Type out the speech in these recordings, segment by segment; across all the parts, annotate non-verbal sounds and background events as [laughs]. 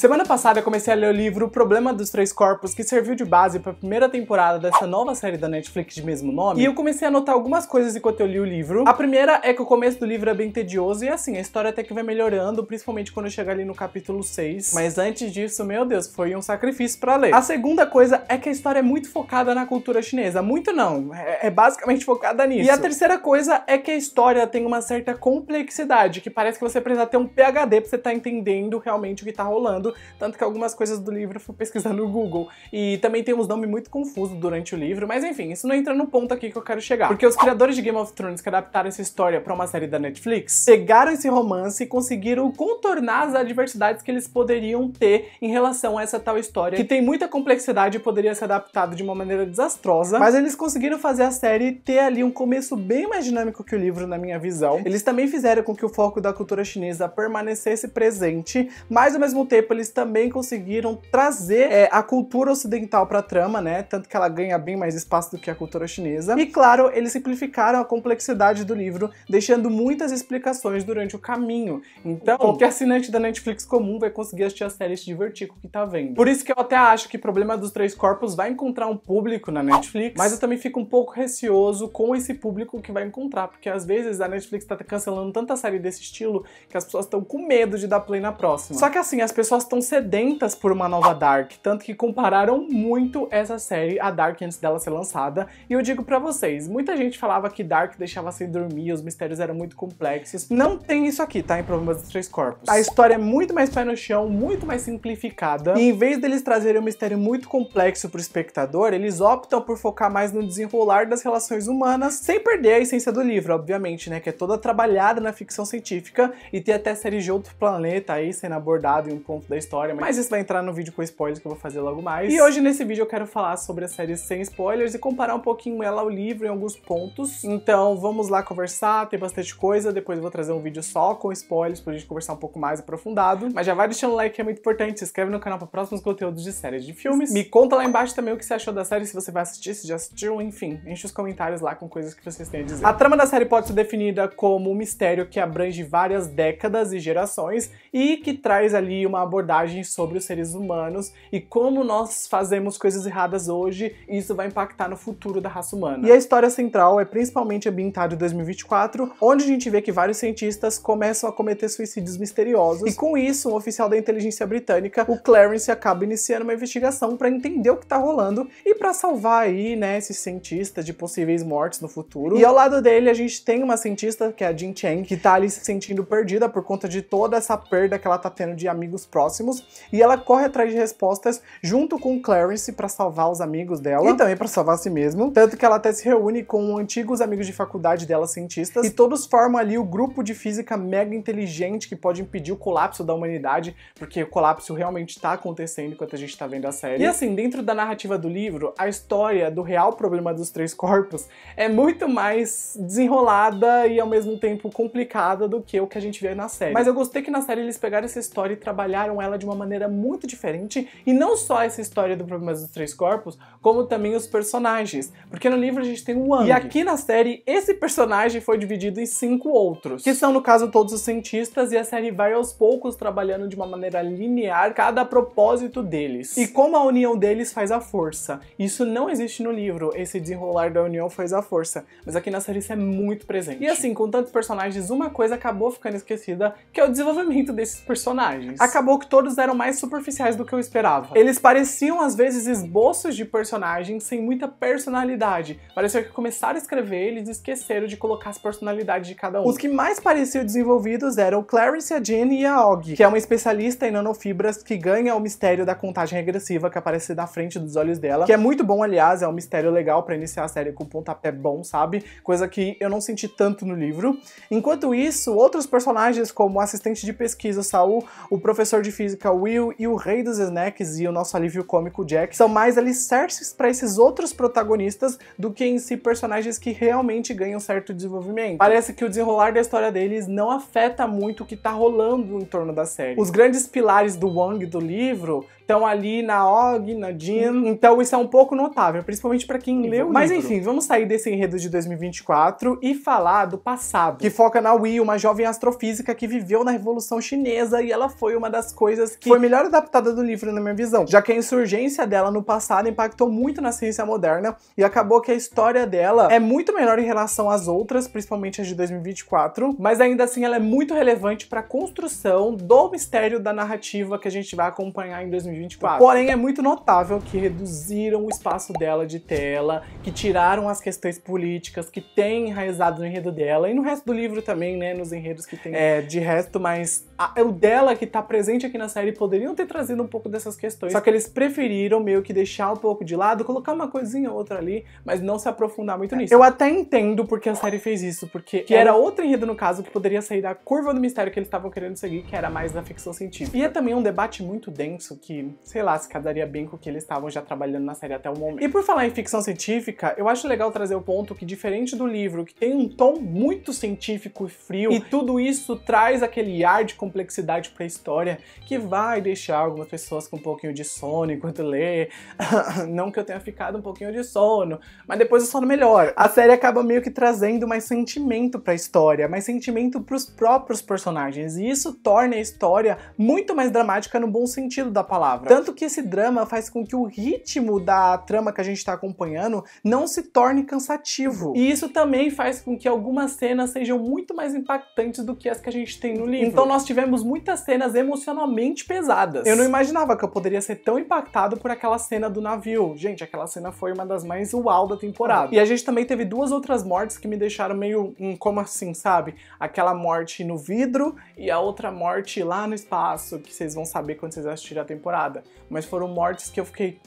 Semana passada eu comecei a ler o livro O Problema dos Três Corpos, que serviu de base para a primeira temporada dessa nova série da Netflix de mesmo nome, e eu comecei a notar algumas coisas enquanto eu li o livro. A primeira é que o começo do livro é bem tedioso e assim, a história até que vai melhorando, principalmente quando chega ali no capítulo 6. Mas antes disso, meu Deus, foi um sacrifício para ler. A segunda coisa é que a história é muito focada na cultura chinesa, muito não, é, é, basicamente focada nisso. E a terceira coisa é que a história tem uma certa complexidade, que parece que você precisa ter um PhD para você estar tá entendendo realmente o que tá rolando tanto que algumas coisas do livro eu fui pesquisar no Google. E também tem uns nomes muito confusos durante o livro, mas enfim, isso não entra no ponto aqui que eu quero chegar. Porque os criadores de Game of Thrones que adaptaram essa história para uma série da Netflix, pegaram esse romance e conseguiram contornar as adversidades que eles poderiam ter em relação a essa tal história, que tem muita complexidade e poderia ser adaptado de uma maneira desastrosa, mas eles conseguiram fazer a série ter ali um começo bem mais dinâmico que o livro, na minha visão. Eles também fizeram com que o foco da cultura chinesa permanecesse presente, mas ao mesmo tempo eles também conseguiram trazer é, a cultura ocidental para a trama, né? Tanto que ela ganha bem mais espaço do que a cultura chinesa. E claro, eles simplificaram a complexidade do livro, deixando muitas explicações durante o caminho. Então, então qualquer assinante da Netflix comum vai conseguir assistir a série se divertir com o que tá vendo. Por isso que eu até acho que o Problema dos Três Corpos vai encontrar um público na Netflix, mas eu também fico um pouco receoso com esse público que vai encontrar, porque às vezes a Netflix tá cancelando tanta série desse estilo que as pessoas estão com medo de dar play na próxima. Só que assim, as pessoas estão sedentas por uma nova Dark, tanto que compararam muito essa série à Dark antes dela ser lançada. E eu digo para vocês, muita gente falava que Dark deixava sem dormir, os mistérios eram muito complexos. Não tem isso aqui, tá? Em Problemas dos Três Corpos. A história é muito mais pé no chão, muito mais simplificada. E em vez deles trazerem um mistério muito complexo pro espectador, eles optam por focar mais no desenrolar das relações humanas, sem perder a essência do livro, obviamente, né? Que é toda trabalhada na ficção científica e tem até série de outro planeta aí sendo abordado em um ponto da história, mas isso vai entrar no vídeo com spoilers que eu vou fazer logo mais. E hoje nesse vídeo eu quero falar sobre a série sem spoilers e comparar um pouquinho ela ao livro em alguns pontos. Então vamos lá conversar, tem bastante coisa, depois eu vou trazer um vídeo só com spoilers pra gente conversar um pouco mais aprofundado. Mas já vai deixando o like é muito importante, se inscreve no canal para próximos conteúdos de séries de filmes. Me conta lá embaixo também o que você achou da série, se você vai assistir, se já assistiu, enfim, enche os comentários lá com coisas que vocês têm a dizer. A trama da série pode ser definida como um mistério que abrange várias décadas e gerações e que traz ali uma abordagem abordagem sobre os seres humanos e como nós fazemos coisas erradas hoje e isso vai impactar no futuro da raça humana. E a história central é principalmente ambientada em 2024, onde a gente vê que vários cientistas começam a cometer suicídios misteriosos e com isso um oficial da inteligência britânica, o Clarence, acaba iniciando uma investigação para entender o que tá rolando e para salvar aí, né, esses cientistas de possíveis mortes no futuro. E ao lado dele a gente tem uma cientista que é a Jin Chang, que tá ali se sentindo perdida por conta de toda essa perda que ela tá tendo de amigos próximos próximos, e ela corre atrás de respostas junto com Clarence para salvar os amigos dela e também para salvar a si mesmo Tanto que ela até se reúne com antigos amigos de faculdade dela, cientistas, e todos formam ali o grupo de física mega inteligente que pode impedir o colapso da humanidade, porque o colapso realmente está acontecendo enquanto a gente está vendo a série. E assim, dentro da narrativa do livro, a história do real problema dos três corpos é muito mais desenrolada e ao mesmo tempo complicada do que o que a gente vê na série. Mas eu gostei que na série eles pegaram essa história e trabalharam ela de uma maneira muito diferente, e não só essa história do problema dos três corpos, como também os personagens. Porque no livro a gente tem o Wang. E aqui na série, esse personagem foi dividido em cinco outros, que são, no caso, todos os cientistas, e a série vai aos poucos trabalhando de uma maneira linear cada propósito deles. E como a união deles faz a força. Isso não existe no livro, esse desenrolar da união faz a força. Mas aqui na série isso é muito presente. E assim, com tantos personagens, uma coisa acabou ficando esquecida, que é o desenvolvimento desses personagens. Acabou que todos eram mais superficiais do que eu esperava. Eles pareciam às vezes esboços de personagens sem muita personalidade. Pareceu que começaram a escrever, eles esqueceram de colocar as personalidades de cada um. Os que mais pareciam desenvolvidos eram Clarence a Jenny e a Og, que é uma especialista em nanofibras que ganha o mistério da contagem regressiva que aparece na frente dos olhos dela, que é muito bom, aliás, é um mistério legal para iniciar a série com um pontapé bom, sabe? Coisa que eu não senti tanto no livro. Enquanto isso, outros personagens como o assistente de pesquisa Saul, o professor de física Will e o rei dos snacks e o nosso alívio cômico Jack são mais alicerces para esses outros protagonistas do que em si personagens que realmente ganham certo desenvolvimento. Parece que o desenrolar da história deles não afeta muito o que tá rolando em torno da série. Os grandes pilares do Wang do livro estão ali na Og, na Jin, uhum. então isso é um pouco notável, principalmente para quem leu o Mas enfim, vamos sair desse enredo de 2024 e falar do passado, que foca na Wii, uma jovem astrofísica que viveu na Revolução Chinesa e ela foi uma das coisas coisas que foi melhor adaptada do livro, na minha visão, já que a insurgência dela no passado impactou muito na ciência moderna e acabou que a história dela é muito melhor em relação às outras, principalmente as de 2024, mas ainda assim ela é muito relevante para a construção do mistério da narrativa que a gente vai acompanhar em 2024. Porém, é muito notável que reduziram o espaço dela de tela, que tiraram as questões políticas que tem enraizado no enredo dela e no resto do livro também, né, nos enredos que tem é, de resto, mas a, é o dela que está presente aqui na série poderiam ter trazido um pouco dessas questões, só que eles preferiram meio que deixar um pouco de lado, colocar uma coisinha ou outra ali, mas não se aprofundar muito é, nisso. Eu até entendo porque a série fez isso, porque que era outro enredo no caso que poderia sair da curva do mistério que eles estavam querendo seguir, que era mais da ficção científica. E é também um debate muito denso que, sei lá, se casaria bem com o que eles estavam já trabalhando na série até o momento. E por falar em ficção científica, eu acho legal trazer o ponto que, diferente do livro, que tem um tom muito científico e frio, e tudo isso traz aquele ar de complexidade pra história que vai deixar algumas pessoas com um pouquinho de sono enquanto lê. [laughs] não que eu tenha ficado um pouquinho de sono, mas depois o sono melhora. A série acaba meio que trazendo mais sentimento para a história, mais sentimento para os próprios personagens, e isso torna a história muito mais dramática no bom sentido da palavra. Tanto que esse drama faz com que o ritmo da trama que a gente está acompanhando não se torne cansativo. E isso também faz com que algumas cenas sejam muito mais impactantes do que as que a gente tem no livro. Então nós tivemos muitas cenas emocionalmente extremamente pesadas. Eu não imaginava que eu poderia ser tão impactado por aquela cena do navio. Gente, aquela cena foi uma das mais uau da temporada. Ah. E a gente também teve duas outras mortes que me deixaram meio, um, como assim, sabe? Aquela morte no vidro e a outra morte lá no espaço, que vocês vão saber quando vocês assistirem a temporada. Mas foram mortes que eu fiquei,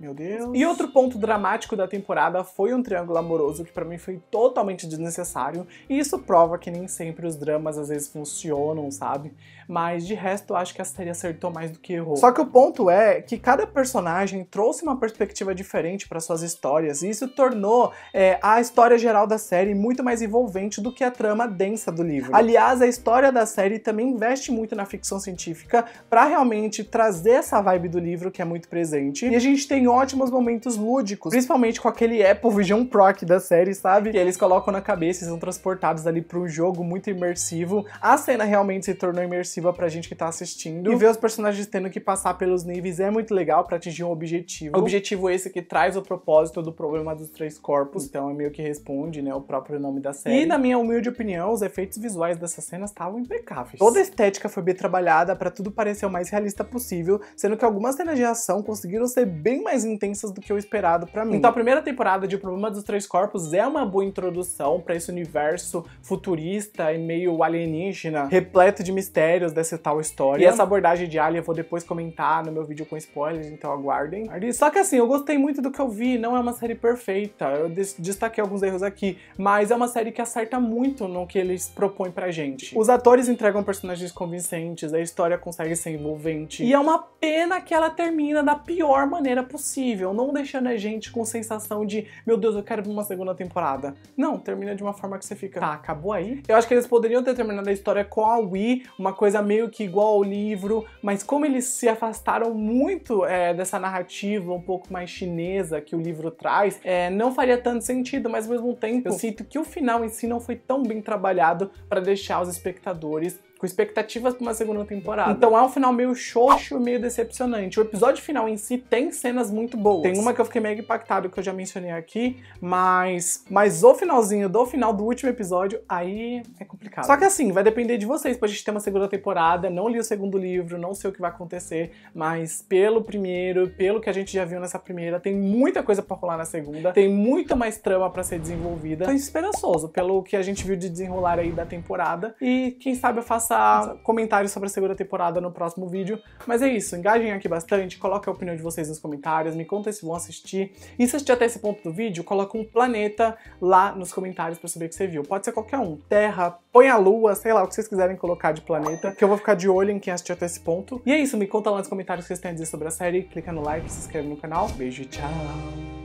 meu Deus. E outro ponto dramático da temporada foi um triângulo amoroso que para mim foi totalmente desnecessário, e isso prova que nem sempre os dramas às vezes funcionam, sabe? Mas de resto, eu acho que a série acertou mais do que errou. Só que o ponto é que cada personagem trouxe uma perspectiva diferente para suas histórias, e isso tornou é, a história geral da série muito mais envolvente do que a trama densa do livro. Aliás, a história da série também investe muito na ficção científica para realmente trazer essa vibe do livro que é muito presente. E a gente tem ótimos momentos lúdicos, principalmente com aquele Apple Vision Pro aqui da série, sabe? Que eles colocam na cabeça e são transportados ali para um jogo muito imersivo. A cena realmente se tornou imersiva pra gente que tá assistindo. E ver os personagens tendo que passar pelos níveis é muito legal para atingir um objetivo. objetivo esse que traz o propósito do problema dos três corpos, então é meio que responde, né, o próprio nome da série. E na minha humilde opinião, os efeitos visuais dessas cenas estavam impecáveis. Toda a estética foi bem trabalhada para tudo parecer o mais realista possível, sendo que algumas cenas de ação conseguiram ser bem mais mais intensas do que o esperado para mim. Então a primeira temporada de O Problema dos Três Corpos é uma boa introdução para esse universo futurista e meio alienígena, repleto de mistérios dessa tal história. E essa abordagem de Alien eu vou depois comentar no meu vídeo com spoilers, então aguardem. Só que assim, eu gostei muito do que eu vi, não é uma série perfeita, eu destaquei alguns erros aqui, mas é uma série que acerta muito no que eles propõem pra gente. Os atores entregam personagens convincentes, a história consegue ser envolvente, e é uma pena que ela termina da pior maneira possível possível, não deixando a gente com sensação de, meu Deus, eu quero uma segunda temporada. Não, termina de uma forma que você fica, tá, acabou aí. Eu acho que eles poderiam ter terminado a história com a Wii, uma coisa meio que igual ao livro, mas como eles se afastaram muito é, dessa narrativa um pouco mais chinesa que o livro traz, é, não faria tanto sentido, mas ao mesmo tempo eu sinto que o final em si não foi tão bem trabalhado para deixar os espectadores com expectativas para uma segunda temporada. Então é um final meio xoxo, meio decepcionante. O episódio final em si tem cenas muito boas. Tem uma que eu fiquei mega impactado, que eu já mencionei aqui, mas, mas o finalzinho do final do último episódio, aí é complicado. Só que assim, vai depender de vocês pra gente ter uma segunda temporada. Não li o segundo livro, não sei o que vai acontecer, mas pelo primeiro, pelo que a gente já viu nessa primeira, tem muita coisa pra rolar na segunda, tem muita mais trama para ser desenvolvida. Tô esperançoso pelo que a gente viu de desenrolar aí da temporada e quem sabe eu faço faça comentários sobre a segunda temporada no próximo vídeo. Mas é isso, engajem aqui bastante, coloquem a opinião de vocês nos comentários, me contem se vão assistir. E se assistir até esse ponto do vídeo, coloca um planeta lá nos comentários para saber que você viu. Pode ser qualquer um, Terra, põe a Lua, sei lá, o que vocês quiserem colocar de planeta, que eu vou ficar de olho em quem assistiu até esse ponto. E é isso, me conta lá nos comentários o que vocês têm a dizer sobre a série, clica no like, se inscreve no canal. Beijo e tchau!